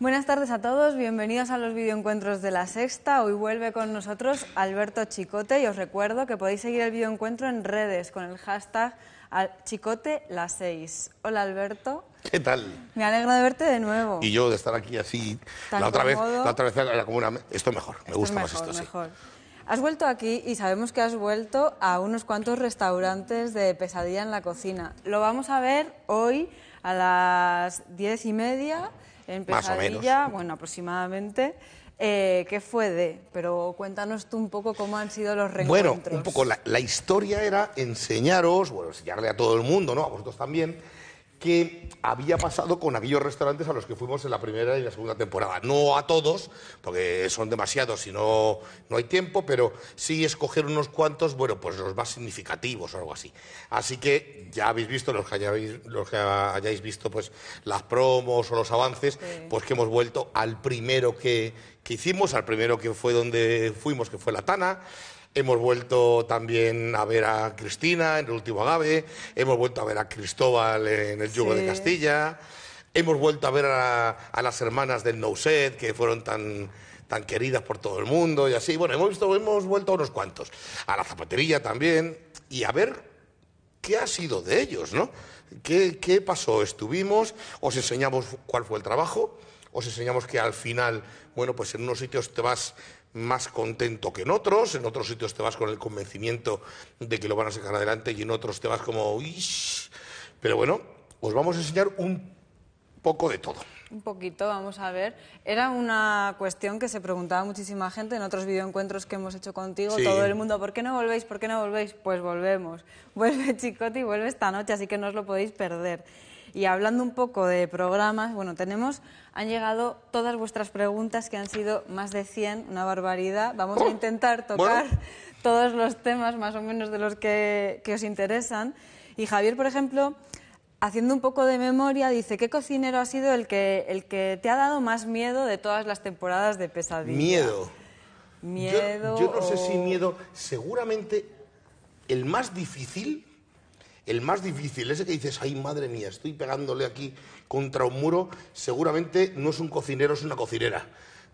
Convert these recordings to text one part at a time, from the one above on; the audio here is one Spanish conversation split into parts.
Buenas tardes a todos, bienvenidos a los videoencuentros de la Sexta. Hoy vuelve con nosotros Alberto Chicote y os recuerdo que podéis seguir el videoencuentro en redes con el hashtag Chicote 6. Hola Alberto. ¿Qué tal? Me alegro de verte de nuevo. Y yo de estar aquí así, la otra, vez, la otra vez era como una... Esto mejor, me gusta más esto. Has vuelto aquí y sabemos que has vuelto a unos cuantos restaurantes de pesadilla en la cocina. Lo vamos a ver hoy a las diez y media en Pesadilla, bueno, aproximadamente. Eh, ¿Qué fue de? Pero cuéntanos tú un poco cómo han sido los reencuentros. Bueno, un poco la, la historia era enseñaros, bueno, enseñarle a todo el mundo, ¿no? A vosotros también, que había pasado con aquellos restaurantes a los que fuimos en la primera y la segunda temporada. No a todos, porque son demasiados y no, hay tiempo, pero sí escoger unos cuantos, bueno, pues los más significativos o algo así. Así que ya habéis visto, los que hayáis, los que hayáis visto pues las promos o los avances, pues que hemos vuelto al primero que hicimos, al primero que fue donde fuimos, que fue La Tana, Hemos vuelto también a ver a Cristina en el último agave, hemos vuelto a ver a Cristóbal en el yugo de Castilla, hemos vuelto a ver a, las hermanas del No que fueron tan, tan queridas por todo el mundo y así. Bueno, hemos, hemos vuelto a unos cuantos. A la zapatería también. Y a ver qué ha sido de ellos, ¿no? ¿Qué, qué pasó? ¿Estuvimos? ¿Os enseñamos cuál fue el trabajo? ¿Os enseñamos que al final, bueno, pues en unos sitios te vas más contento que en otros, en otros sitios te vas con el convencimiento de que lo van a sacar adelante y en otros te vas como... uy, Pero bueno, os vamos a enseñar un poco de todo. Un poquito, vamos a ver. Era una cuestión que se preguntaba muchísima gente en otros videoencuentros que hemos hecho contigo, todo el mundo, ¿por qué no volvéis? ¿Por qué no volvéis? Pues volvemos. Vuelve Chicote y vuelve esta noche, así que no os lo podéis perder. Y hablando un poco de programas, bueno, tenemos, han llegado todas vuestras preguntas que han sido más de 100, una barbaridad. Vamos a oh, intentar tocar todos los temas más o menos de los que, os interesan. Y Javier, por ejemplo, haciendo un poco de memoria, dice, ¿qué cocinero ha sido el que, el que te ha dado más miedo de todas las temporadas de pesadilla? Miedo. Miedo. Yo, no sé si miedo, seguramente el más difícil el más difícil, ese que dices, ay madre mía, estoy pegándole aquí contra un muro, seguramente no es un cocinero, es una cocinera.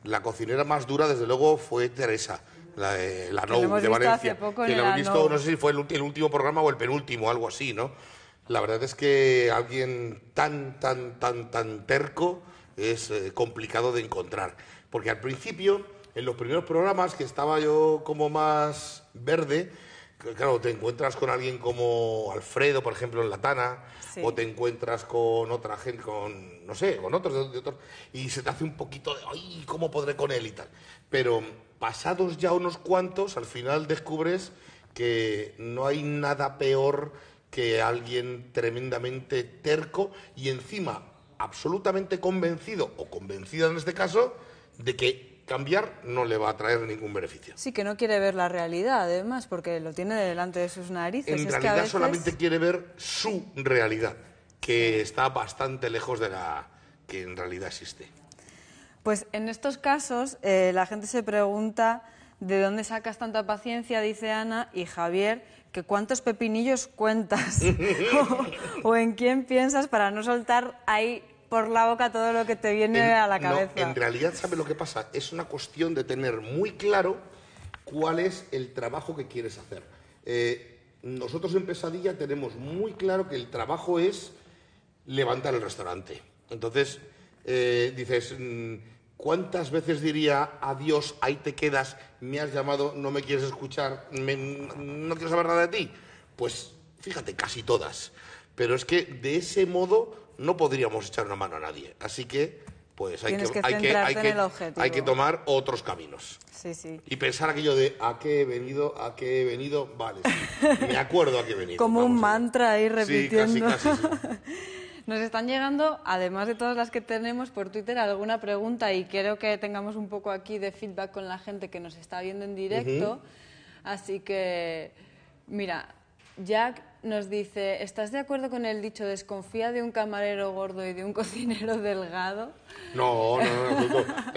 La cocinera más dura, desde luego, fue Teresa, la, de, la de Valencia. que la hemos visto, no. sé si fue el, último programa o el penúltimo, algo así, ¿no? La verdad es que alguien tan, tan, tan, tan terco es eh, complicado de encontrar. Porque al principio, en los primeros programas, que estaba yo como más verde, claro, te encuentras con alguien como Alfredo, por ejemplo, en La Tana, o te encuentras con otra gente, con, no sé, con otros, otros, y se te hace un poquito de, ay, ¿cómo podré con él y tal? Pero pasados ya unos cuantos, al final descubres que no hay nada peor que alguien tremendamente terco y encima absolutamente convencido, o convencida en este caso, de que cambiar no le va a traer ningún beneficio. Sí, que no quiere ver la realidad, además, porque lo tiene delante de sus narices. En realidad que solamente quiere ver su realidad, que está bastante lejos de la que en realidad existe. Pues en estos casos eh, la gente se pregunta de dónde sacas tanta paciencia, dice Ana, y Javier, que cuántos pepinillos cuentas o, o en quién piensas para no soltar ahí por la boca todo lo que te viene a la cabeza. en realidad, ¿sabes lo que pasa? Es una cuestión de tener muy claro cuál es el trabajo que quieres hacer. Eh, nosotros en Pesadilla tenemos muy claro que el trabajo es levantar el restaurante. Entonces, eh, dices, mm, ¿cuántas veces diría adiós, ahí te quedas, me has llamado, no me quieres escuchar, no quiero saber nada de ti? Pues fíjate, casi todas. Pero es que de ese modo no podríamos echar una mano a nadie. Así que, pues hay que, que, hay, que, que, tomar otros caminos. Sí, sí. Y pensar aquello de a qué he venido, a qué he venido, vale, sí, me acuerdo a qué he venido. Como un mantra ahí repitiendo. Nos están llegando, además de todas las que tenemos por Twitter, alguna pregunta y quiero que tengamos un poco aquí de feedback con la gente que nos está viendo en directo. Así que, mira, Jack nos dice, ¿estás de acuerdo con el dicho desconfía de un camarero gordo y de un cocinero delgado? No, no,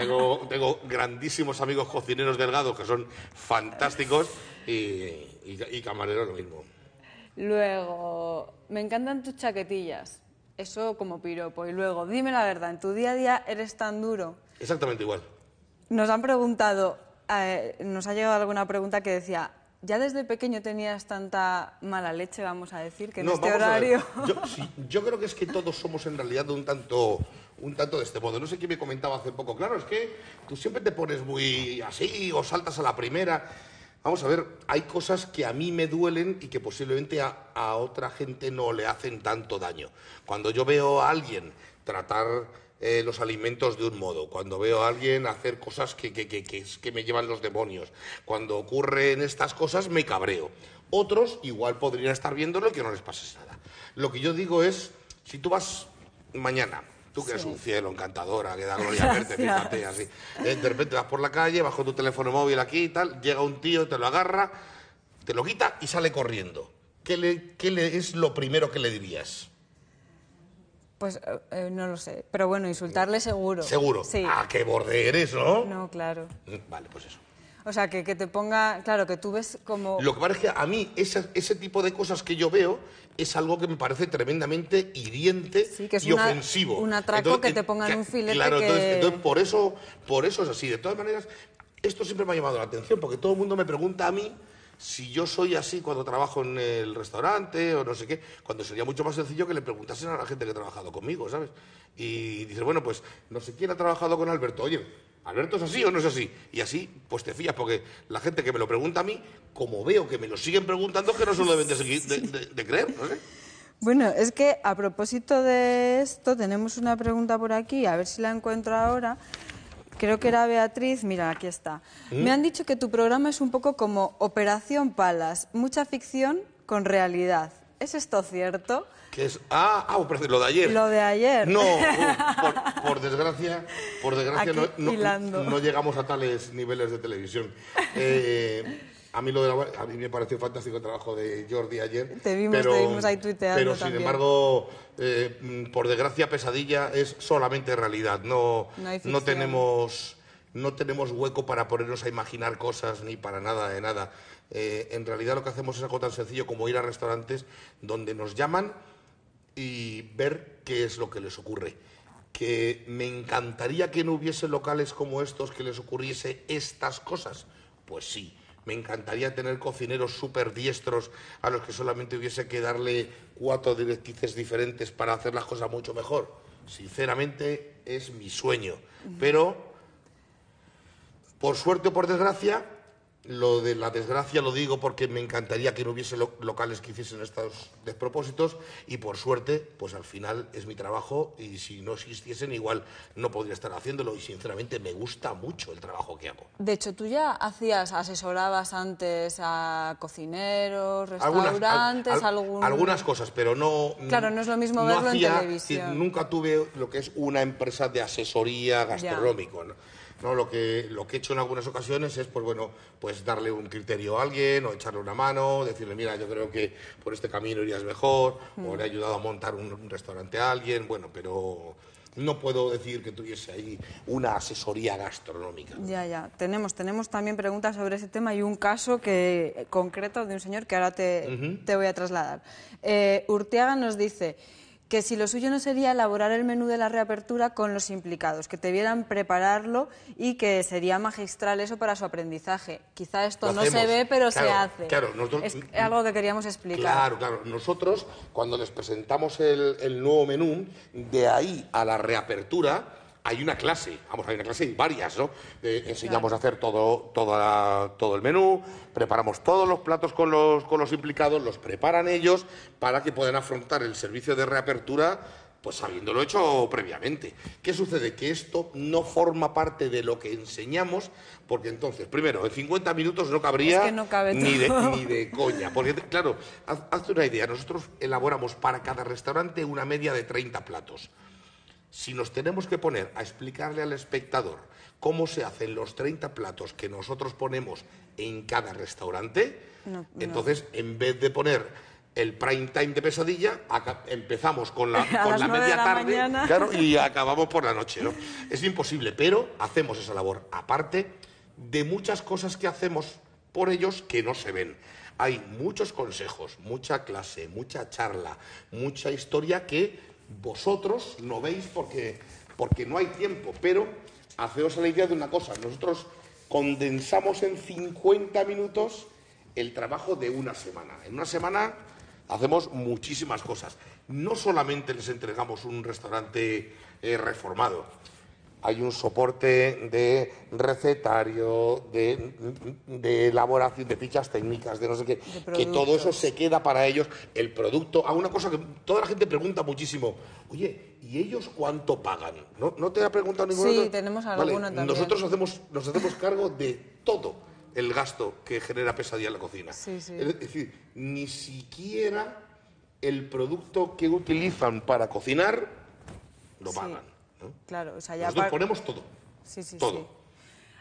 no, tengo, grandísimos amigos cocineros delgados que son fantásticos y, camareros lo mismo. Luego, me encantan tus chaquetillas. Eso como piropo. Y luego, dime la verdad, ¿en tu día a día eres tan duro? Exactamente igual. Nos han preguntado, eh, nos ha llegado alguna pregunta que decía, ¿Ya desde pequeño tenías tanta mala leche, vamos a decir, que en este horario... Yo, creo que es que todos somos en realidad un tanto, de este modo. No sé quién me comentaba hace poco. Claro, es que tú siempre te pones muy así o saltas a la primera. Vamos a ver, hay cosas que a mí me duelen y que posiblemente a otra gente no le hacen tanto daño. Cuando yo veo a alguien tratar eh, los alimentos de un modo, cuando veo a alguien hacer cosas que, me llevan los demonios, cuando ocurren estas cosas me cabreo. Otros igual podrían estar viéndolo y que no les pase nada. Lo que yo digo es, si tú vas mañana, tú que eres un cielo encantadora, que da gloria verte, fíjate, así. Eh, de repente vas por la calle, bajo tu teléfono móvil aquí y tal, llega un tío, te lo agarra, te lo quita y sale corriendo. ¿Qué, qué le, es lo primero que le dirías? Pues eh, eh, no lo sé, pero bueno, insultarle seguro. ¿Seguro? Sí. a ah, qué borde eres, ¿no? No, claro. Mm, vale, pues eso. O sea, que, que te ponga, claro, que tú ves como... Lo que parece es que a mí ese tipo de cosas que yo veo es algo que me parece tremendamente hiriente sí, que es y ofensivo. Un atraco que te pongan un filete Claro, entonces, por, eso, por eso es así. De todas maneras, esto siempre me ha llamado la atención, porque todo el mundo me pregunta a mí si yo soy así cuando trabajo en el restaurante o no sé qué, cuando sería mucho más sencillo que le preguntasen a la gente que ha trabajado conmigo, ¿sabes? Y dices, bueno, pues no sé quién ha trabajado con Alberto, oye, ¿Alberto es así o no es así? Y así, pues te fías, porque la gente que me lo pregunta a mí, como veo que me lo siguen preguntando, que no se lo deben de, seguir, de, creer, Bueno, es que a propósito de esto, tenemos una pregunta por aquí, a ver si la encuentro ahora. Creo que era Beatriz, mira, aquí está. Mm. Me han dicho que tu programa es un poco como Operación Palas, mucha ficción con realidad. ¿Es esto cierto? Que es, ah, ah lo de ayer. Lo de ayer. No, uh, por, desgracia, por desgracia no, llegamos a tales niveles de televisión. A mí, me pareció fantástico el trabajo de Jordi ayer. Te vimos, ahí tuiteando. Pero sin embargo, eh, por desgracia, pesadilla es solamente realidad. No, no, tenemos, no tenemos hueco para ponernos a imaginar cosas ni para nada de nada. Eh, en realidad, lo que hacemos es algo tan sencillo como ir a restaurantes donde nos llaman y ver qué es lo que les ocurre que me encantaría que no hubiese locales como estos que les ocurriese estas cosas. Pues sí, me encantaría tener cocineros súper diestros a los que solamente hubiese que darle cuatro directrices diferentes para hacer las cosas mucho mejor. Sinceramente, es mi sueño. Pero, por suerte o por desgracia, lo de la desgracia lo digo porque me encantaría que no hubiese locales que hiciesen estos despropósitos y por suerte, pues al final es mi trabajo y si no existiesen igual no podría estar haciéndolo y sinceramente me gusta mucho el trabajo que hago. De hecho, tú ya hacías, asesorabas antes a cocineros, restaurantes, algunas, cosas, pero no... Claro, no es lo mismo verlo en televisión. Nunca tuve lo que es una empresa de asesoría gastronómico. No, lo que, lo que he hecho en algunas ocasiones es, pues bueno, pues darle un criterio a alguien o echarle una mano, decirle, mira, yo creo que por este camino irías mejor, o mm. le he ayudado a montar un, restaurante a alguien, bueno, pero no puedo decir que tuviese ahí una asesoría gastronómica. Ya, ya. Tenemos, tenemos también preguntas sobre ese tema y un caso que, eh, concreto de un señor que ahora te, voy a trasladar. Eh, Urteaga nos dice que si lo suyo no sería elaborar el menú de la reapertura con los implicados, que te vieran prepararlo y que sería magistral eso para su aprendizaje. Quizá esto no se ve, pero se hace. es algo que queríamos explicar. Claro, Nosotros, cuando les presentamos el nuevo menú, de ahí a la reapertura, hay una clase, vamos, hay una clase varias, ¿no? Eh, enseñamos a hacer todo, todo el menú, preparamos todos los platos con los, implicados, los preparan ellos para que puedan afrontar el servicio de reapertura pues habiéndolo hecho previamente. ¿Qué sucede? Que esto no forma parte de lo que enseñamos, porque entonces, primero, en 50 minutos no cabría ni, de, ni, de, coña. Porque, claro, hazte una idea, nosotros elaboramos para cada restaurante una media de 30 platos. Si nos tenemos que poner a explicarle al espectador cómo se hacen los 30 platos que nosotros ponemos en cada restaurante, entonces en vez de poner el prime time de pesadilla, empezamos con la, media tarde y acabamos por la noche. Es imposible, pero hacemos esa labor, aparte de muchas cosas que hacemos por ellos que no se ven. Hay muchos consejos, mucha clase, mucha charla, mucha historia que vosotros no veis porque, no hay tiempo, pero haceos la idea de una cosa. Nosotros condensamos en 50 minutos el trabajo de una semana. En una semana hacemos muchísimas cosas. No solamente les entregamos un restaurante eh, reformado, hay un soporte de recetario, de, elaboración, de fichas técnicas, de no sé qué, que todo eso se queda para ellos, el producto, a ah, una cosa que toda la gente pregunta muchísimo, oye, ¿y ellos cuánto pagan? ¿No, te ha preguntado ninguna Sí, tenemos alguna también. Nosotros hacemos, nos hacemos cargo de todo el gasto que genera pesadilla en la cocina. Es decir, ni siquiera el producto que utilizan para cocinar lo pagan. Claro, o sea, ya Nosotros ponemos todo. Sí, sí, todo.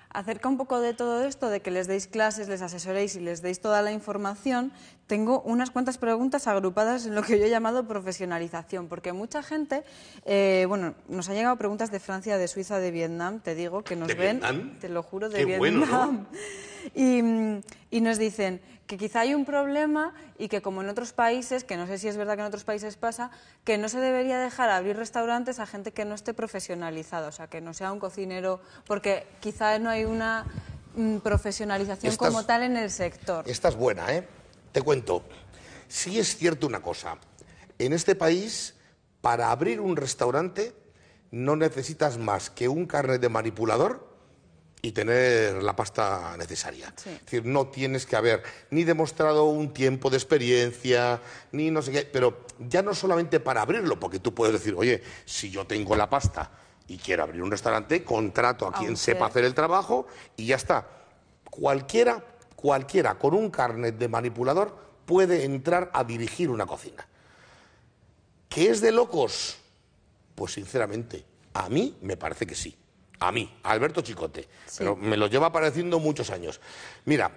Acerca un poco de todo esto, de que les deis clases, les asesoréis y les deis toda la información, tengo unas cuantas preguntas agrupadas en lo que yo he llamado profesionalización, porque mucha gente, eh, bueno, nos han llegado preguntas de Francia, de Suiza, de Vietnam, te digo, que nos ven, te lo juro, de Vietnam. y, nos dicen que quizá hay un problema y que como en otros países, que no sé si es verdad que en otros países pasa, que no se debería dejar abrir restaurantes a gente que no esté profesionalizada, o sea, que no sea un cocinero, porque quizá no hay una mm, profesionalización como tal en el sector. Esta es buena, ¿eh? Te cuento, sí es cierto una cosa, en este país para abrir un restaurante no necesitas más que un carnet de manipulador y tener la pasta necesaria. Es decir, no tienes que haber ni demostrado un tiempo de experiencia, ni no sé qué, pero ya no solamente para abrirlo, porque tú puedes decir, oye, si yo tengo la pasta y quiero abrir un restaurante, contrato a, quien sepa hacer el trabajo y ya está. Cualquiera cualquiera con un carnet de manipulador puede entrar a dirigir una cocina. ¿Qué es de locos? Pues sinceramente, a mí me parece que sí. A mí, Alberto Chicote. Pero me lo lleva apareciendo muchos años. Mira,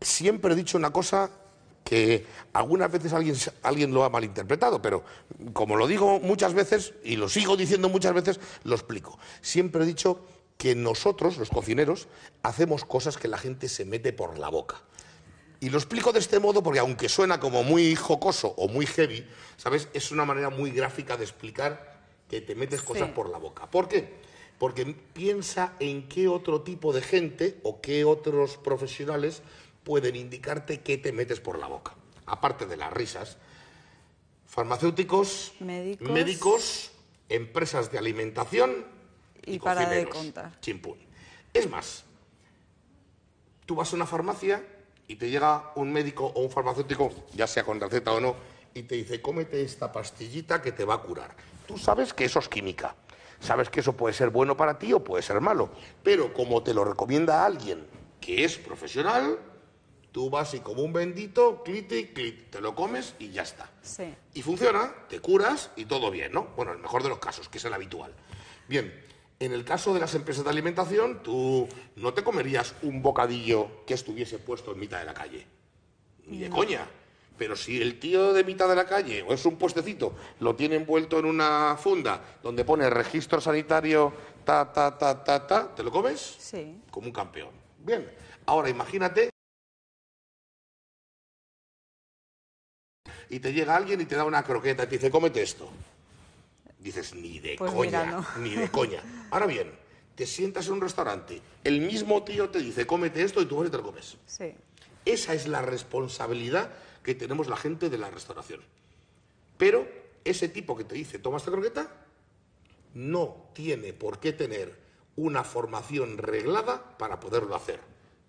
siempre he dicho una cosa que algunas veces alguien, alguien lo ha malinterpretado, pero como lo digo muchas veces y lo sigo diciendo muchas veces, lo explico. Siempre he dicho que nosotros, los cocineros, hacemos cosas que la gente se mete por la boca. Y lo explico de este modo porque aunque suena como muy jocoso o muy heavy, ¿sabes? Es una manera muy gráfica de explicar que te metes cosas por la boca. ¿Por qué? Porque piensa en qué otro tipo de gente o qué otros profesionales pueden indicarte qué te metes por la boca. Aparte de las risas, farmacéuticos, médicos empresas de alimentación y, para de contar. Es más, tú vas a una farmacia y te llega un médico o un farmacéutico, ya sea con receta o no, y te dice, cómete esta pastillita que te va a curar. Tú sabes que eso es química, sabes que eso puede ser bueno para ti o puede ser malo, pero como te lo recomienda alguien que es profesional, tú vas y como un bendito, clite y te lo comes y ya está. Sí. Y funciona, te curas y todo bien, ¿no? Bueno, el mejor de los casos, que es el habitual. Bien, en el caso de las empresas de alimentación, tú no te comerías un bocadillo que estuviese puesto en mitad de la calle. Ni de coña. Pero si el tío de mitad de la calle, o es un puestecito, lo tiene envuelto en una funda donde pone registro sanitario, ta, ta, ta, ta, ta, ¿te lo comes? Sí. Como un campeón. Bien. Ahora imagínate. Y te llega alguien y te da una croqueta y te dice, cómete esto dices, ni de pues coña, ni de coña. Ahora bien, te sientas en un restaurante, el mismo tío te dice, cómete esto y tú vas y te lo comes. Sí. Esa es la responsabilidad que tenemos la gente de la restauración. Pero ese tipo que te dice, toma esta croqueta, no tiene por qué tener una formación reglada para poderlo hacer.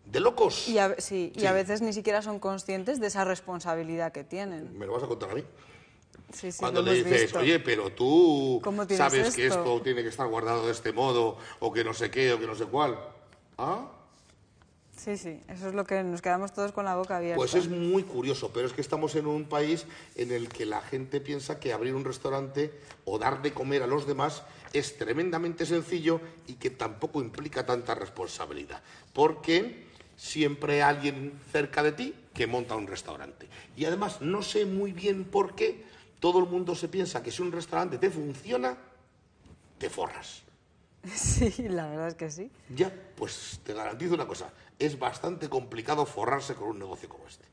De locos. Y sí. y a veces ni siquiera son conscientes de esa responsabilidad que tienen. ¿Me lo vas a contar a mí? Sí, Cuando le dices, oye, pero tú sabes que esto tiene que estar guardado de este modo, o que no sé qué, o que no sé cuál. ¿Ah? Sí, sí, eso es lo que nos quedamos todos con la boca abierta. Pues es muy curioso, pero es que estamos en un país en el que la gente piensa que abrir un restaurante o dar de comer a los demás es tremendamente sencillo y que tampoco implica tanta responsabilidad. Porque siempre hay alguien cerca de ti que monta un restaurante. Y además no sé muy bien por qué todo el mundo se piensa que si un restaurante te funciona, te forras. Sí, la verdad es que sí. Ya, pues te garantizo una cosa, es bastante complicado forrarse con un negocio como este.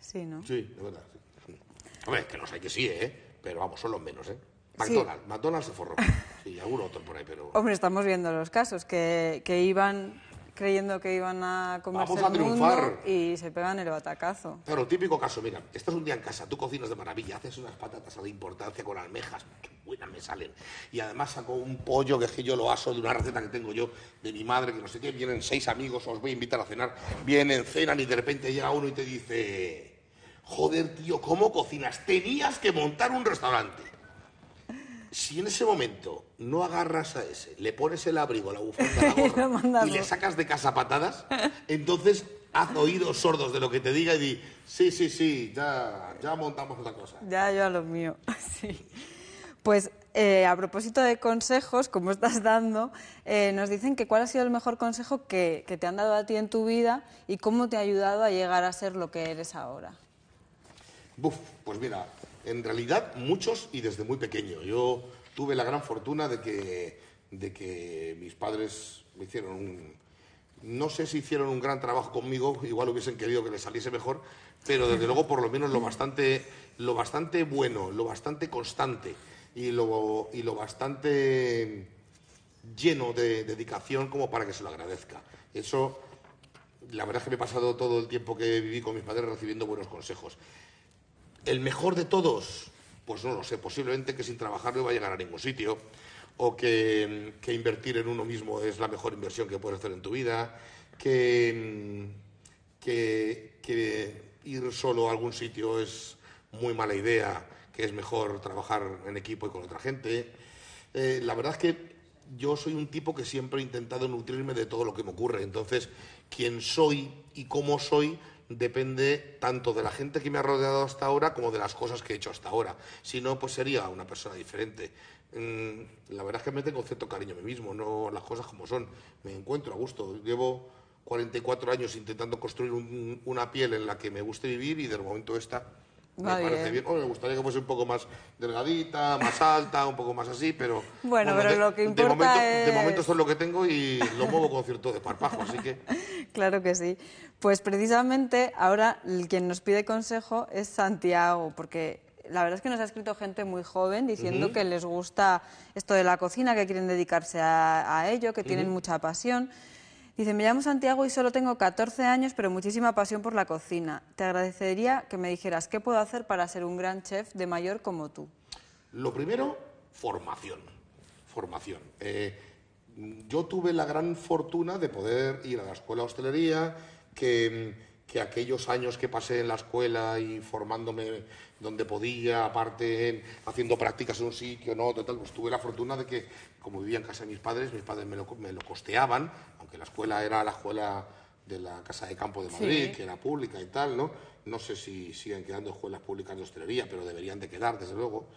Sí, ¿no? Sí, de verdad. A Hombre, que no sé que sí, ¿eh? Pero vamos, son los menos, ¿eh? McDonald's, McDonald's se forró. Sí, algún otro por ahí, pero... Hombre, estamos viendo los casos que iban creyendo que iban a comerse a y se pegan el batacazo. Claro, típico caso, mira, estás un día en casa, tú cocinas de maravilla, haces unas patatas a la importancia con almejas, qué buenas me salen. Y además saco un pollo que es que yo lo aso de una receta que tengo yo de mi madre, que no sé qué, vienen seis amigos, os voy a invitar a cenar, vienen, cenan y de repente llega uno y te dice, joder tío, ¿cómo cocinas? Tenías que montar un restaurante si en ese momento no agarras a ese, le pones el abrigo, la bufanda, la y le sacas de casa patadas, entonces haz oídos sordos de lo que te diga y di, sí, sí, sí, ya, ya montamos otra cosa. Ya, yo a lo mío, sí. Pues eh, a propósito de consejos, como estás dando, eh, nos dicen que cuál ha sido el mejor consejo que, que te han dado a ti en tu vida y cómo te ha ayudado a llegar a ser lo que eres ahora. Buf, pues mira, en realidad, muchos y desde muy pequeño. Yo tuve la gran fortuna de que, mis padres me hicieron un, no sé si hicieron un gran trabajo conmigo, igual hubiesen querido que les saliese mejor, pero desde luego por lo menos lo bastante, lo bastante bueno, lo bastante constante y lo, y lo bastante lleno de dedicación como para que se lo agradezca. Eso, la verdad es que me he pasado todo el tiempo que viví con mis padres recibiendo buenos consejos el mejor de todos, pues no lo sé, posiblemente que sin trabajar no va a llegar a ningún sitio, o que, invertir en uno mismo es la mejor inversión que puedes hacer en tu vida, que, ir solo a algún sitio es muy mala idea, que es mejor trabajar en equipo y con otra gente. Eh, la verdad es que yo soy un tipo que siempre he intentado nutrirme de todo lo que me ocurre, entonces quién soy y cómo soy depende tanto de la gente que me ha rodeado hasta ahora como de las cosas que he hecho hasta ahora. Si no, pues sería una persona diferente. Mm, la verdad es que me tengo cierto cariño a mí mismo, no las cosas como son. Me encuentro a gusto. Llevo 44 años intentando construir una piel en la que me guste vivir y del momento esta me gustaría que fuese un poco más delgadita, más alta, un poco más así, pero... Bueno, pero de, lo que importa momento, esto es lo que tengo y lo muevo con cierto desparpajo, así que... Claro que sí. Pues precisamente ahora quien nos pide consejo es Santiago, porque la verdad es que nos ha escrito gente muy joven diciendo que les gusta esto de la cocina, que quieren dedicarse a, ello, que tienen mucha pasión. Dice, me llamo Santiago y solo tengo 14 años, pero muchísima pasión por la cocina. Te agradecería que me dijeras qué puedo hacer para ser un gran chef de mayor como tú. Lo primero, formación. Formación. Eh, yo tuve la gran fortuna de poder ir a la escuela de hostelería, que, mm, que aquellos años que pasé en la escuela y formándome donde podía, aparte haciendo prácticas en un sitio, o no Pues tuve la fortuna de que, como vivía en casa de mis padres, mis padres me lo, me lo costeaban, aunque la escuela era la escuela de la Casa de Campo de Madrid, que era pública y tal, ¿no? No sé si siguen quedando escuelas públicas de hostelería, pero deberían de quedar, desde luego.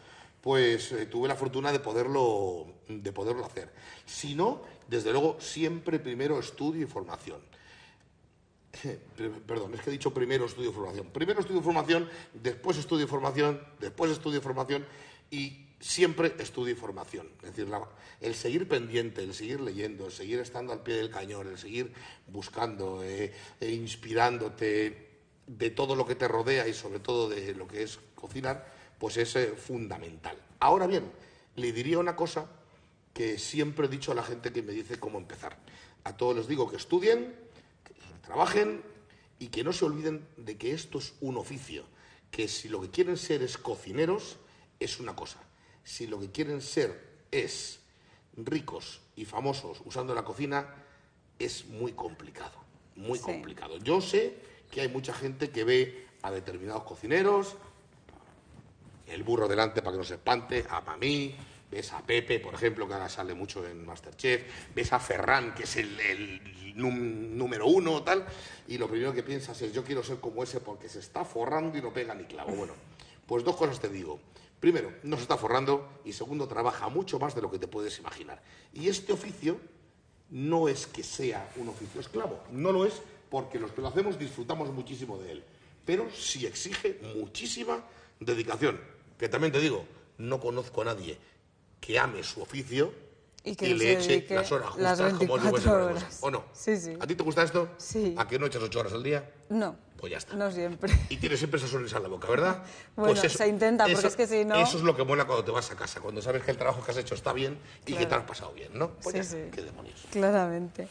Pues eh, tuve la fortuna de poderlo, de poderlo hacer. Si no, desde luego, siempre primero estudio y formación. Perdón, es que he dicho primero estudio formación. Primero estudio formación, después estudio formación, después estudio formación y siempre estudio formación. Es decir, el seguir pendiente, el seguir leyendo, el seguir estando al pie del cañón, el seguir buscando, e inspirándote de todo lo que te rodea y sobre todo de lo que es cocinar, pues es eh, fundamental. Ahora bien, le diría una cosa que siempre he dicho a la gente que me dice cómo empezar. A todos les digo que estudien, trabajen y que no se olviden de que esto es un oficio, que si lo que quieren ser es cocineros, es una cosa. Si lo que quieren ser es ricos y famosos usando la cocina, es muy complicado, muy complicado. Yo sé que hay mucha gente que ve a determinados cocineros, el burro delante para que no se espante, a mí, ves a Pepe, por ejemplo, que ahora sale mucho en Masterchef, ves a Ferran, que es el, número uno, o tal, y lo primero que piensas es yo quiero ser como ese porque se está forrando y no pega ni clavo. Bueno, pues dos cosas te digo. Primero, no se está forrando y segundo, trabaja mucho más de lo que te puedes imaginar. Y este oficio no es que sea un oficio esclavo, no lo es porque los que lo hacemos disfrutamos muchísimo de él, pero sí exige muchísima dedicación, que también te digo, no conozco a nadie que ame su oficio y, que le eche las horas justas las como es ¿O no? Sí, sí. ¿A ti te gusta esto? Sí. ¿A que no echas ocho horas al día? No. Pues ya está. No siempre. Y tienes siempre esa sonrisa en la boca, ¿verdad? Pues bueno, se intenta, porque es que si no... Eso es lo que mola cuando te vas a casa, cuando sabes que el trabajo que has hecho está bien y que te has pasado bien, ¿no? Pues sí, sí. qué demonios. Claramente.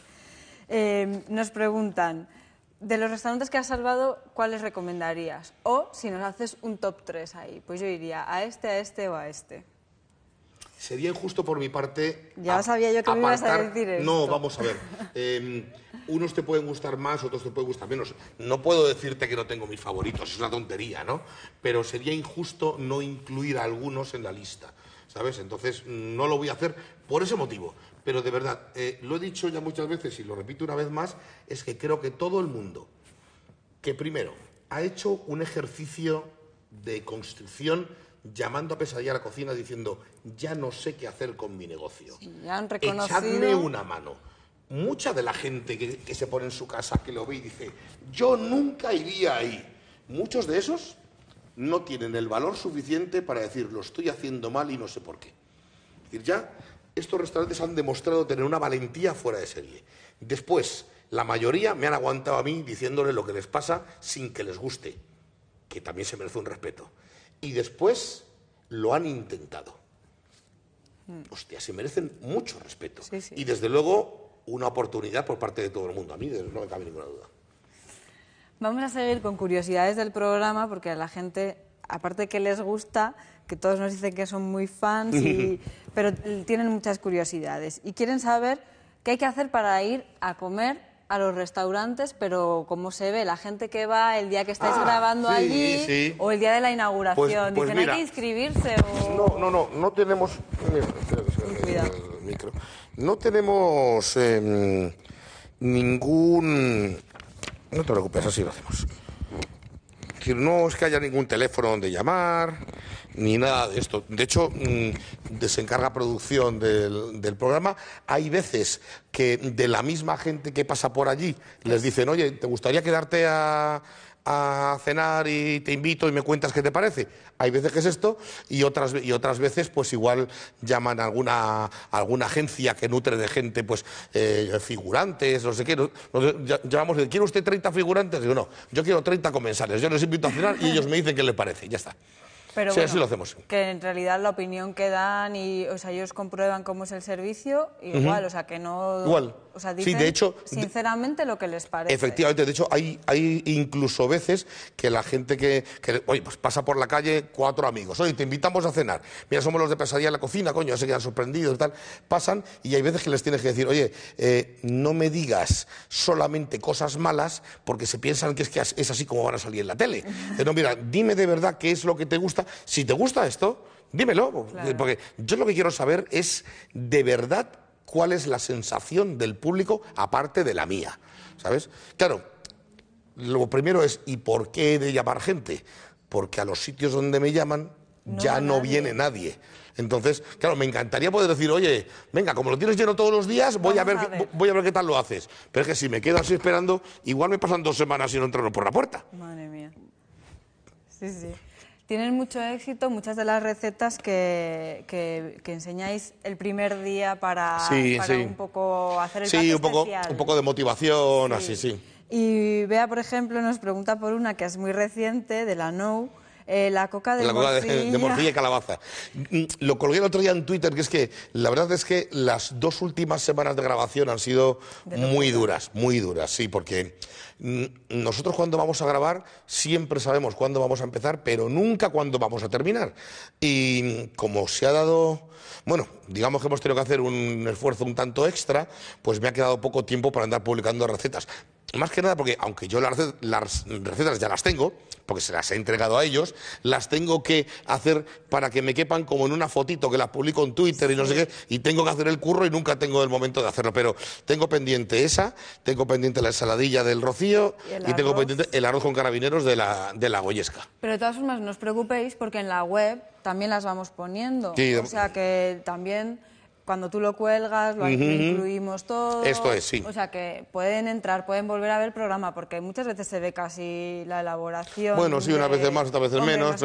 Em, nos preguntan, de los restaurantes que has salvado, ¿cuáles recomendarías? O si nos haces un top tres ahí, pues yo iría a este, a este o a este sería injusto por mi parte. Ya sabía yo que me ibas a decir eso. No, vamos a ver. Em, unos te pueden gustar más, otros te pueden gustar menos. No puedo decirte que no tengo mis favoritos, es una tontería, ¿no? Pero sería injusto no incluir a algunos en la lista, ¿sabes? Entonces no lo voy a hacer por ese motivo. Pero de verdad, eh, lo he dicho ya muchas veces y lo repito una vez más, es que creo que todo el mundo que primero ha hecho un ejercicio de construcción llamando a pesadilla a la cocina diciendo, ya no sé qué hacer con mi negocio. ya han reconocido... Echadme una mano. Mucha de la gente que, que, se pone en su casa, que lo ve y dice, yo nunca iría ahí. Muchos de esos no tienen el valor suficiente para decir, lo estoy haciendo mal y no sé por qué. Es decir, ya estos restaurantes han demostrado tener una valentía fuera de serie. Después, la mayoría me han aguantado a mí diciéndole lo que les pasa sin que les guste, que también se merece un respeto y después lo han intentado. Hostia, se merecen mucho respeto. Y desde luego una oportunidad por parte de todo el mundo. A mí no me cabe ninguna duda. Vamos a seguir con curiosidades del programa porque a la gente, aparte que les gusta, que todos nos dicen que son muy fans, pero tienen muchas curiosidades y quieren saber qué hay que hacer para ir a comer a los restaurantes, pero ¿cómo se ve? La gente que va el día que estáis ah, grabando allí o el día de la inauguración. Pues, dicen, pues hay que inscribirse o... No, no, no, no tenemos... No tenemos em, ningún... No te preocupes, así lo hacemos decir, no es que haya ningún teléfono donde llamar, ni nada de esto. De hecho, mm, desencarga producción del, del, programa. Hay veces que de la misma gente que pasa por allí les dicen, oye, ¿te gustaría quedarte a, a cenar y te invito y me cuentas qué te parece. Hay veces que es esto y otras, y otras veces pues igual llaman a alguna, alguna agencia que nutre de gente pues eh, figurantes, no sé qué. llamamos, ¿quiere usted 30 figurantes? Digo, no, yo quiero 30 comensales, yo les invito a cenar y ellos me dicen qué les parece, ya está. Pero sí, bueno, lo hacemos. Que en realidad la opinión que dan y, o sea, ellos comprueban cómo es el servicio, igual, o sea, que no... Igual. O sea, sí, de hecho, sinceramente lo que les parece. Efectivamente, de hecho, hay, incluso veces que la gente que, oye, pues pasa por la calle cuatro amigos, oye, te invitamos a cenar, mira, somos los de pesadilla en la cocina, coño, ya se quedan sorprendidos y tal, pasan y hay veces que les tienes que decir, oye, eh, no me digas solamente cosas malas porque se piensan que es, es así como van a salir en la tele. no, mira, dime de verdad qué es lo que te gusta, si te gusta esto, dímelo, porque yo lo que quiero saber es de verdad cuál es la sensación del público aparte de la mía, ¿sabes? Claro, lo primero es, ¿y por qué he de llamar gente? Porque a los sitios donde me llaman ya no viene nadie. Entonces, claro, me encantaría poder decir, oye, venga, como lo tienes lleno todos los días, voy a ver, voy a ver qué tal lo haces. Pero es que si me quedo así esperando, igual me pasan dos semanas y no entro por la puerta. Madre mía. Sí, sí. Tienen mucho éxito muchas de las recetas que, enseñáis el primer día para, un poco hacer el Sí, un poco, un poco de motivación, así, sí. Y vea por ejemplo, nos pregunta por una que es muy reciente, de la nou. Eh, la coca de la y calabaza. Mm, lo colgué el otro día en Twitter, que es que la verdad es que las dos últimas semanas de grabación han sido muy duras, muy duras, sí, porque mm, nosotros cuando vamos a grabar siempre sabemos cuándo vamos a empezar, pero nunca cuándo vamos a terminar. Y como se ha dado, bueno, digamos que hemos tenido que hacer un esfuerzo un tanto extra, pues me ha quedado poco tiempo para andar publicando recetas. Más que nada porque, aunque yo las, recetas ya las tengo, porque se las he entregado a ellos, las tengo que hacer para que me quepan como en una fotito que las publico en Twitter y no sé qué, y tengo que hacer el curro y nunca tengo el momento de hacerlo. Pero tengo pendiente esa, tengo pendiente la ensaladilla del rocío y, tengo pendiente el arroz con carabineros de la, de la goyesca. Pero de todas formas, no os preocupéis porque en la web también las vamos poniendo. o sea que también cuando tú lo cuelgas, lo incluimos todo. Esto es, sí. O sea, que pueden entrar, pueden volver a ver el programa, porque muchas veces se ve casi la elaboración. Bueno, sí, unas veces más, otras veces menos,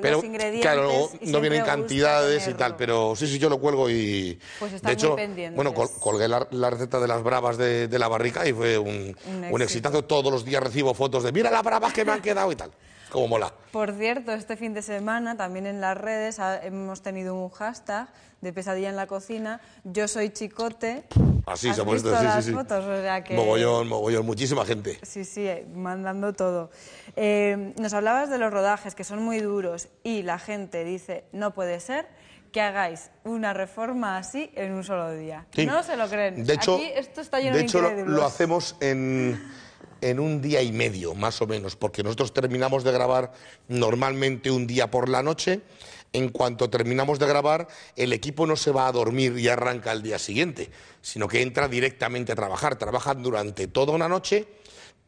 pero, claro, no, vienen cantidades y tal, pero sí, sí, yo lo cuelgo y... Pues está de hecho, Bueno, colgué la, receta de las bravas de, la barrica y fue un, un, un exitazo. Todos los días recibo fotos de, mira las bravas que me han quedado y tal. Como mola. Por cierto, este fin de semana también en las redes hemos tenido un hashtag de Pesadilla en la Cocina. Yo soy Chicote. Así se ha puesto, las fotos? O sea que... Mogollón, mogollón, muchísima gente. Sí, sí, eh, mandando todo. Eh, nos hablabas de los rodajes, que son muy duros, y la gente dice, no puede ser que hagáis una reforma así en un solo día. No se lo creen. De hecho, Aquí esto está lleno de, hecho, de lo hacemos en en un día y medio, más o menos, porque nosotros terminamos de grabar normalmente un día por la noche en cuanto terminamos de grabar, el equipo no se va a dormir y arranca el día siguiente, sino que entra directamente a trabajar. Trabajan durante toda una noche,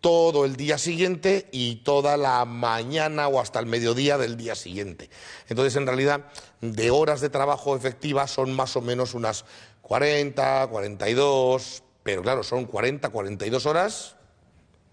todo el día siguiente y toda la mañana o hasta el mediodía del día siguiente. Entonces, en realidad, de horas de trabajo efectivas son más o menos unas 40, 42, pero claro, son 40, 42 horas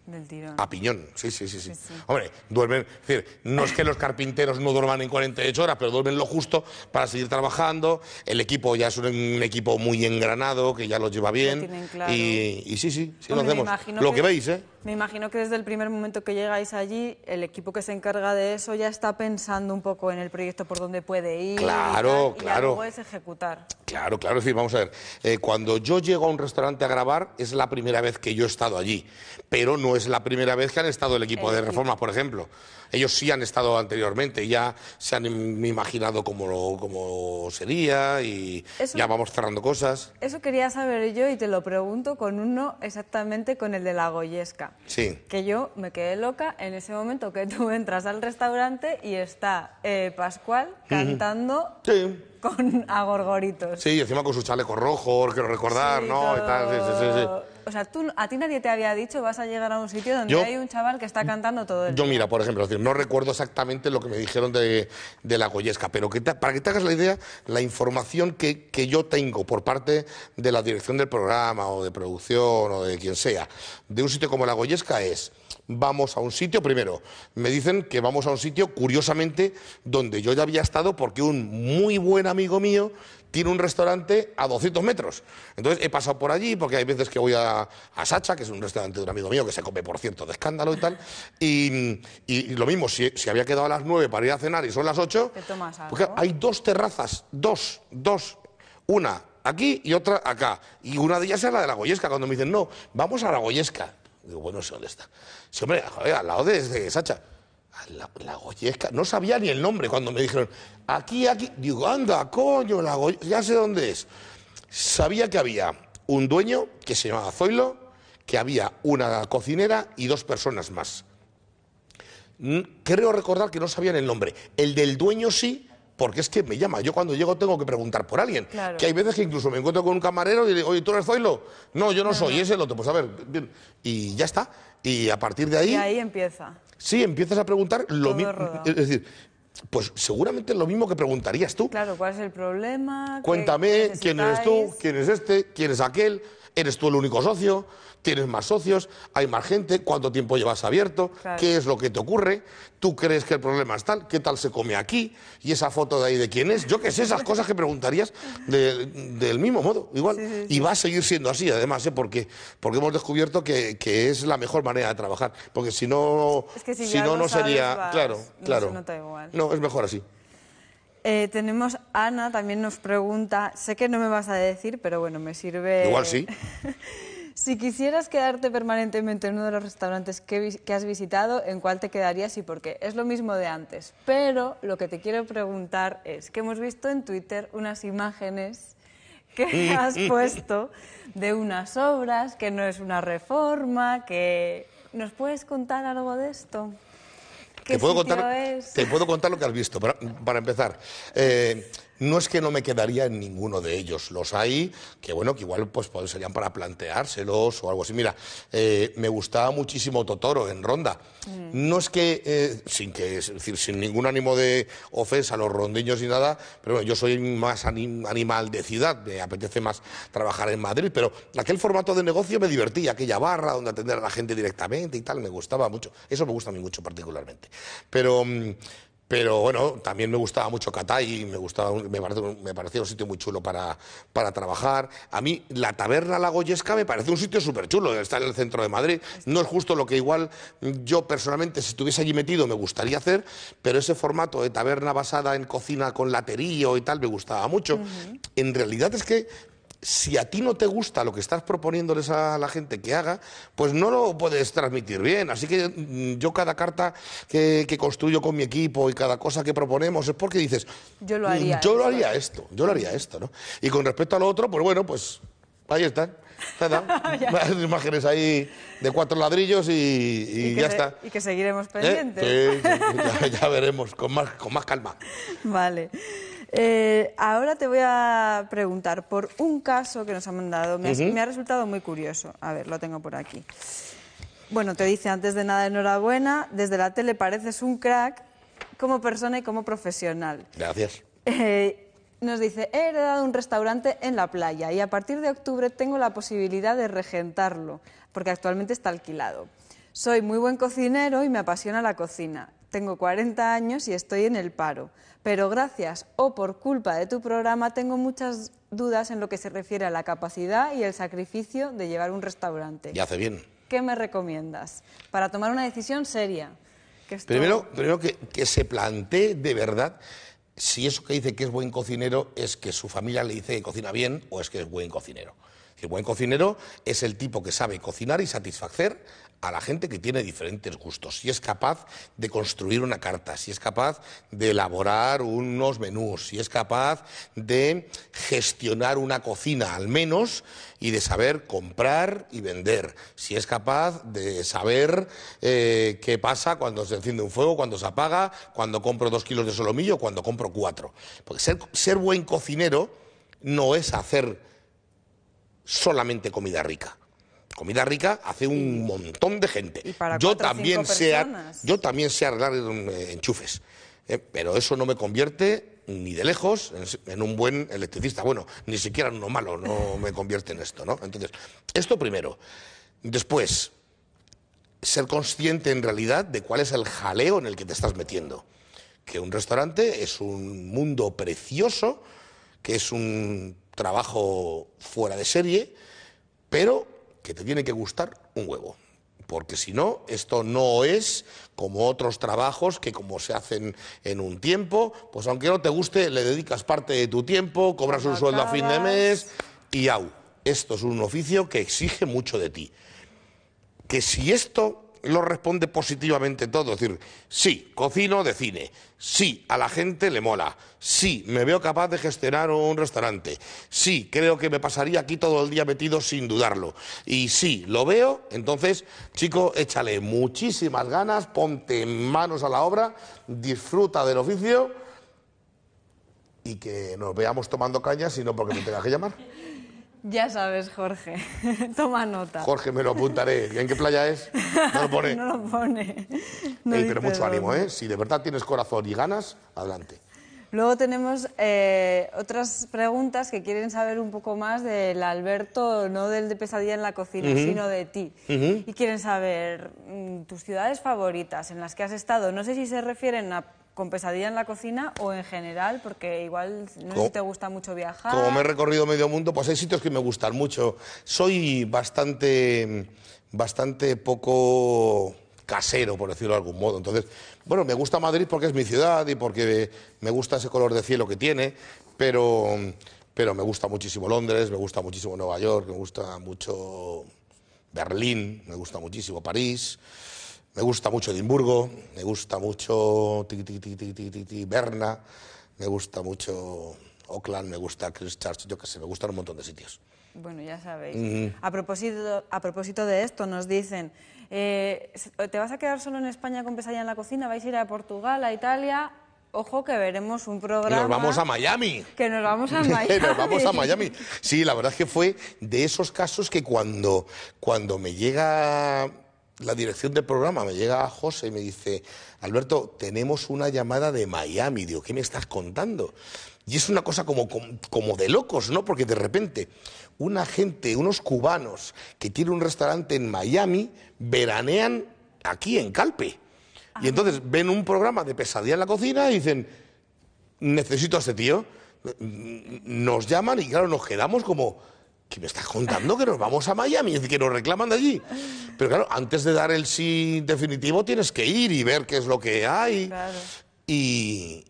del tirón. A piñón, sí, sí, sí, sí. Hombre, duermen, es decir, no es que los carpinteros no duerman en 48 horas, pero duermen lo justo para seguir trabajando. El equipo ya es un, equipo muy engranado, que ya lo lleva bien. y, sí, sí, sí lo hacemos. Lo que veis, ¿eh? Me imagino que desde el primer momento que llegáis allí, el equipo que se encarga de eso ya está pensando un poco en el proyecto por dónde puede ir. y cómo claro. ejecutar. Claro, claro. Es vamos a ver, eh, cuando yo llego a un restaurante a grabar, es la primera vez que yo he estado allí, pero no es la primera vez que han estado el equipo de reformas, por ejemplo. Ellos sí han estado anteriormente, ya se han imaginado cómo, cómo sería y ya vamos cerrando cosas. Eso quería saber yo y te lo pregunto con uno exactamente con el de la Goyesca. Sí. Que yo me quedé loca en ese momento que tú entras al restaurante y está eh, Pascual cantando. con agorgoritos. Sí, encima con su chaleco rojo, quiero recordar, ¿no? sí, sí, sí o sea, tú, a ti nadie te había dicho vas a llegar a un sitio donde hay un chaval que está cantando todo el Yo, mira, por ejemplo, no recuerdo exactamente lo que me dijeron de, la Goyesca, pero para que te hagas la idea, la información que, que yo tengo por parte de la dirección del programa o de producción o de quien sea, de un sitio como la Goyesca es vamos a un sitio, primero, me dicen que vamos a un sitio, curiosamente, donde yo ya había estado porque un muy buen amigo mío tiene un restaurante a 200 metros. Entonces he pasado por allí porque hay veces que voy a, Sacha, que es un restaurante de un amigo mío que se come por ciento de escándalo y tal. Y, lo mismo, si, había quedado a las 9 para ir a cenar y son las 8, porque hay dos terrazas, dos, dos, una aquí y otra acá. Y una de ellas es la de la Goyesca. Cuando me dicen, no, vamos a la Goyesca. Digo, bueno, no sé dónde está. Sí, hombre, joder, al lado de, de Sacha. La, Goyesca, no sabía ni el nombre cuando me dijeron, aquí, aquí, digo, anda, coño, la Goyesca, ya sé dónde es. Sabía que había un dueño que se llamaba Zoilo, que había una cocinera y dos personas más. Mm, creo recordar que no sabían el nombre. El del dueño sí, porque es que me llama. Yo cuando llego tengo que preguntar por alguien. Que hay veces que incluso me encuentro con un camarero y le digo, oye, ¿tú eres Zoilo? No, yo no, soy, ese, es el otro. Pues a ver, bien. y ya está. Y a partir de ahí... Y ahí empieza. Sí, empiezas a preguntar lo mismo. Es decir, pues seguramente lo mismo que preguntarías tú. Claro, ¿cuál es el problema? Cuéntame, ¿quién eres tú? ¿Quién es este? ¿Quién es aquel? ¿Eres tú el único socio? ¿Tienes más socios? ¿Hay más gente? ¿Cuánto tiempo llevas abierto? ¿Qué es lo que te ocurre? ¿Tú crees que el problema es tal? ¿Qué tal se come aquí? ¿Y esa foto de ahí de quién es? Yo qué sé, esas cosas que preguntarías del mismo modo, igual. Y va a seguir siendo así, además, ¿eh? porque, porque hemos descubierto que, es la mejor manera de trabajar. Porque si no, si, no, no sería... claro, claro. igual. no, es mejor así. Eh, tenemos Ana, también nos pregunta, sé que no me vas a decir, pero bueno, me sirve... Igual sí. si quisieras quedarte permanentemente en uno de los restaurantes que, que, has visitado, ¿en cuál te quedarías y por qué? Es lo mismo de antes, pero lo que te quiero preguntar es que hemos visto en Twitter unas imágenes que has puesto de unas obras, que no es una reforma, que... ¿Nos puedes contar algo de esto? te puedo contar, te puedo contar lo que has visto para, empezar. Eh, no es que no me quedaría en ninguno de ellos. Los hay que, bueno, que igual pues, pues serían para planteárselos o algo así. Mira, eh, me gustaba muchísimo Totoro en Ronda. Mm. No es que, eh, sin que, decir, sin ningún ánimo de ofensa a los rondeños ni nada, pero bueno, yo soy más animal de ciudad, me apetece más trabajar en Madrid, pero aquel formato de negocio me divertía, aquella barra donde atender a la gente directamente y tal, me gustaba mucho. Eso me gusta a mí mucho particularmente. Pero mm, pero bueno, también me gustaba mucho Catay, me, gustaba, me, parecía un sitio muy chulo para, trabajar. A mí la taberna La Goyesca me parece un sitio súper chulo, está en el centro de Madrid. No es justo lo que igual yo personalmente, si estuviese allí metido, me gustaría hacer, pero ese formato de taberna basada en cocina con laterío y tal me gustaba mucho. En realidad es que si a ti no te gusta lo que estás proponiéndoles a la gente que haga, pues no lo puedes transmitir bien. Así que mm, yo cada carta que, construyo con mi equipo y cada cosa que proponemos es porque dices, yo lo haría, mm, yo esto. ¿eh? haría esto, yo lo haría esto, ¿no? Y con respecto a lo otro, pues bueno, pues ahí está. Las imágenes ahí de cuatro ladrillos y, ya está. Y que seguiremos ¿Eh? pendientes. ya, ya, veremos, con más, con más calma. Vale. Eh, ahora te voy a preguntar por un caso que nos ha mandado. Me, me ha resultado muy curioso. A ver, lo tengo por aquí. Bueno, te dice antes de nada enhorabuena. Desde la tele pareces un crack como persona y como profesional. Gracias. Eh, nos dice, he heredado un restaurante en la playa y a partir de octubre tengo la posibilidad de regentarlo, porque actualmente está alquilado. Soy muy buen cocinero y me apasiona la cocina. Tengo 40 años y estoy en el paro pero gracias o por culpa de tu programa tengo muchas dudas en lo que se refiere a la capacidad y el sacrificio de llevar un restaurante. Y hace bien. ¿Qué me recomiendas para tomar una decisión seria? Primero, primero que, que se plantee de verdad si eso que dice que es buen cocinero es que su familia le dice que cocina bien o es que es buen cocinero. El buen cocinero es el tipo que sabe cocinar y satisfacer a la gente que tiene diferentes gustos, si es capaz de construir una carta, si es capaz de elaborar unos menús, si es capaz de gestionar una cocina al menos y de saber comprar y vender, si es capaz de saber eh, qué pasa cuando se enciende un fuego, cuando se apaga, cuando compro dos kilos de solomillo, cuando compro cuatro. Porque ser buen cocinero no es hacer solamente comida rica. Comida rica hace un montón de gente. yo, también sea, yo también sé arreglar eh, enchufes, eh, pero eso no me convierte ni de lejos en un buen electricista. Bueno, ni siquiera en uno malo, no me convierte en esto, ¿no? Entonces, esto primero. Después, ser consciente en realidad de cuál es el jaleo en el que te estás metiendo. Que un restaurante es un mundo precioso, que es un trabajo fuera de serie, pero que te tiene que gustar un huevo. Porque si no, esto no es como otros trabajos que como se hacen en un tiempo, pues aunque no te guste, le dedicas parte de tu tiempo, cobras un sueldo a fin de mes y au. Esto es un oficio que exige mucho de ti. Que si esto lo responde positivamente todo. Es decir, sí, cocino de cine, sí, a la gente le mola, sí, me veo capaz de gestionar un restaurante, sí, creo que me pasaría aquí todo el día metido sin dudarlo. Y sí, lo veo, entonces, chico, échale muchísimas ganas, ponte manos a la obra, disfruta del oficio y que nos veamos tomando caña, sino porque me tengas que llamar. Ya sabes, Jorge. Toma nota. Jorge, me lo apuntaré. ¿Y en qué playa es? No lo pone. no lo pone. pero mucho ánimo, ¿eh? Si de verdad tienes corazón y ganas, adelante. Luego tenemos eh, otras preguntas que quieren saber un poco más del Alberto, no del de pesadilla en la cocina, sino de ti. Y quieren saber mm, tus ciudades favoritas en las que has estado. No sé si se refieren a con pesadilla en la cocina o en general, porque igual no sé si te gusta mucho viajar. Como me he recorrido medio mundo, pues hay sitios que me gustan mucho. Soy bastante, bastante poco casero, por decirlo de algún modo. Entonces, bueno, me gusta Madrid porque es mi ciudad y porque me gusta ese color de cielo que tiene, pero, pero me gusta muchísimo Londres, me gusta muchísimo Nueva York, me gusta mucho Berlín, me gusta muchísimo París. Me gusta mucho Edimburgo, me gusta mucho Berna, me gusta mucho Oakland, me gusta Christchurch, yo qué sé, me gustan un montón de sitios. Bueno, ya sabéis. A, propósito, a propósito de esto, nos dicen, eh, ¿te vas a quedar solo en España con pesadilla en la cocina? ¿Vais a ir a Portugal, a Italia? Ojo que veremos un programa... Nos vamos a Miami. Que nos vamos a Miami. vamos a Miami. Sí, la verdad es que fue de esos casos que cuando, cuando me llega la dirección del programa, me llega José y me dice, Alberto, tenemos una llamada de Miami, digo, ¿qué me estás contando? Y es una cosa como, de locos, ¿no? Porque de repente una gente, unos cubanos que tienen un restaurante en Miami, veranean aquí en Calpe. Y entonces ven un programa de pesadilla en la cocina y dicen, necesito a ese tío. Nos llaman y claro, nos quedamos como ...que me está contando? Que nos vamos a Miami y que nos reclaman de allí. Pero claro, antes de dar el sí definitivo tienes que ir y ver qué es lo que hay. Y,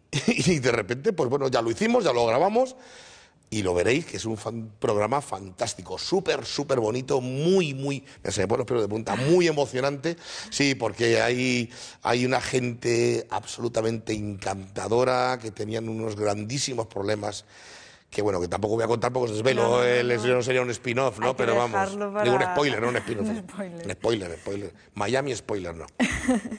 de repente, pues bueno, ya lo hicimos, ya lo grabamos y lo veréis, que es un programa fantástico, súper, súper bonito, muy, muy, se me ponen los pelos de punta, muy emocionante, sí, porque hay, hay una gente absolutamente encantadora que tenían unos grandísimos problemas que bueno, que tampoco voy a contar porque os no, eh, sería un spin-off, ¿no? Pero vamos, digo un spoiler, no un spin-off. un spoiler. spoiler, spoiler. Miami spoiler, no.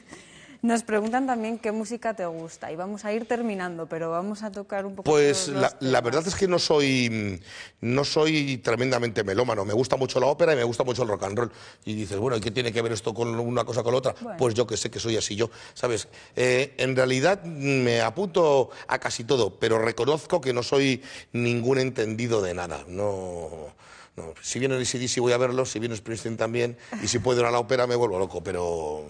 Nos preguntan también qué música te gusta y vamos a ir terminando, pero vamos a tocar un poco. Pues la, verdad es que no soy, no soy tremendamente melómano. Me gusta mucho la ópera y me gusta mucho el rock and roll. Y dices, bueno, ¿y qué tiene que ver esto con una cosa con la otra? Pues yo que sé que soy así yo, ¿sabes? Eh, en realidad me apunto a casi todo, pero reconozco que no soy ningún entendido de nada. No. No, si viene el sí voy a verlo, si viene Springsteen también, y si puedo ir a la ópera me vuelvo loco, pero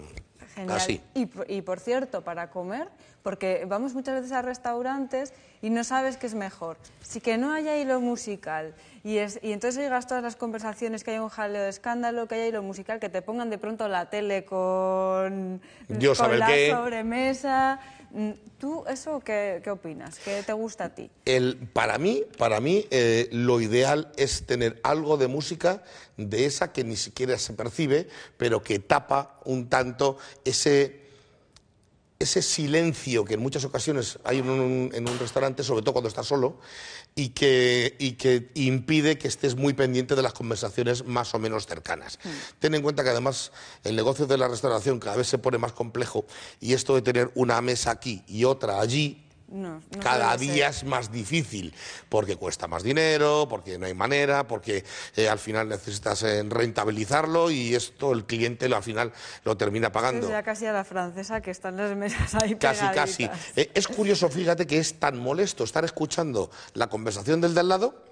Ah, y por cierto, para comer, porque vamos muchas veces a restaurantes y no sabes qué es mejor. Si que no haya hilo musical y, es, y entonces llegas todas las conversaciones, que hay un jaleo de escándalo, que haya hilo musical, que te pongan de pronto la tele con, Dios con la sobremesa. Mm, ¿Tú eso qué, opinas? ¿Qué te gusta a ti? El, para mí, para mí eh, lo ideal es tener algo de música de esa que ni siquiera se percibe, pero que tapa un tanto ese ese silencio que en muchas ocasiones hay en un, restaurante, sobre todo cuando estás solo, y que, y que, impide que estés muy pendiente de las conversaciones más o menos cercanas. Mm. Ten en cuenta que además el negocio de la restauración cada vez se pone más complejo y esto de tener una mesa aquí y otra allí cada día es más difícil, porque cuesta más dinero, porque no hay manera, porque eh, al final necesitas eh, rentabilizarlo y esto el cliente lo, al final lo termina pagando. Es ya casi a la francesa que están las mesas ahí. Casi, casi. Eh, es curioso, fíjate que es tan molesto estar escuchando la conversación del de al lado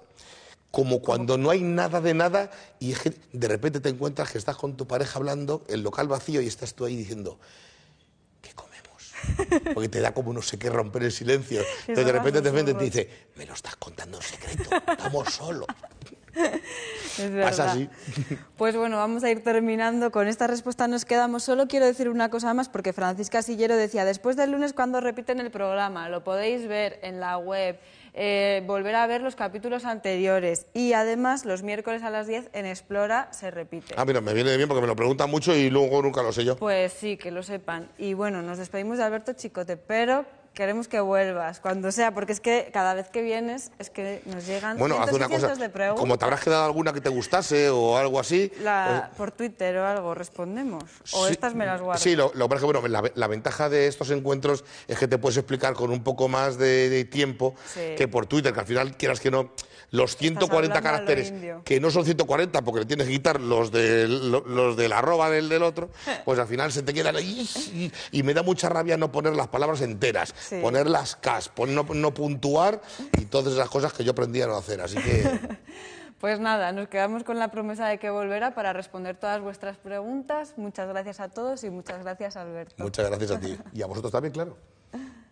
como cuando no hay nada de nada y de repente te encuentras que estás con tu pareja hablando, el local vacío y estás tú ahí diciendo... Porque te da como no sé qué romper el silencio. Entonces de repente te te pues. dice, me lo estás contando en secreto, estamos solos. Es Pasa Pues bueno, vamos a ir terminando. Con esta respuesta nos quedamos. Solo quiero decir una cosa más, porque Francisca Sillero decía, después del lunes cuando repiten el programa, lo podéis ver en la web, eh, volver a ver los capítulos anteriores. Y además, los miércoles a las 10 en Explora se repite. Ah, mira, me viene bien porque me lo preguntan mucho y luego nunca lo sé yo. Pues sí, que lo sepan. Y bueno, nos despedimos de Alberto Chicote, pero Queremos que vuelvas, cuando sea, porque es que cada vez que vienes es que nos llegan bueno, cientos una de preguntas. Como te habrás quedado alguna que te gustase o algo así. Pues- por Twitter o algo respondemos. O estas me las guardo. Sí, lo, lo que bueno, la, ventaja de estos encuentros es que te puedes explicar con un poco más de, tiempo que por Twitter, que al final quieras que no. Los 140 caracteres, que no son 140 porque le tienes que quitar los, de, los, de la arroba del, del otro, pues al final se te quedan ahí y me da mucha rabia no poner las palabras enteras poner las cas, no, no puntuar y todas esas cosas que yo aprendí a no hacer. Así que. Pues nada, nos quedamos con la promesa de que volverá para responder todas vuestras preguntas. Muchas gracias a todos y muchas gracias, Alberto. Muchas gracias a ti y a vosotros también, claro.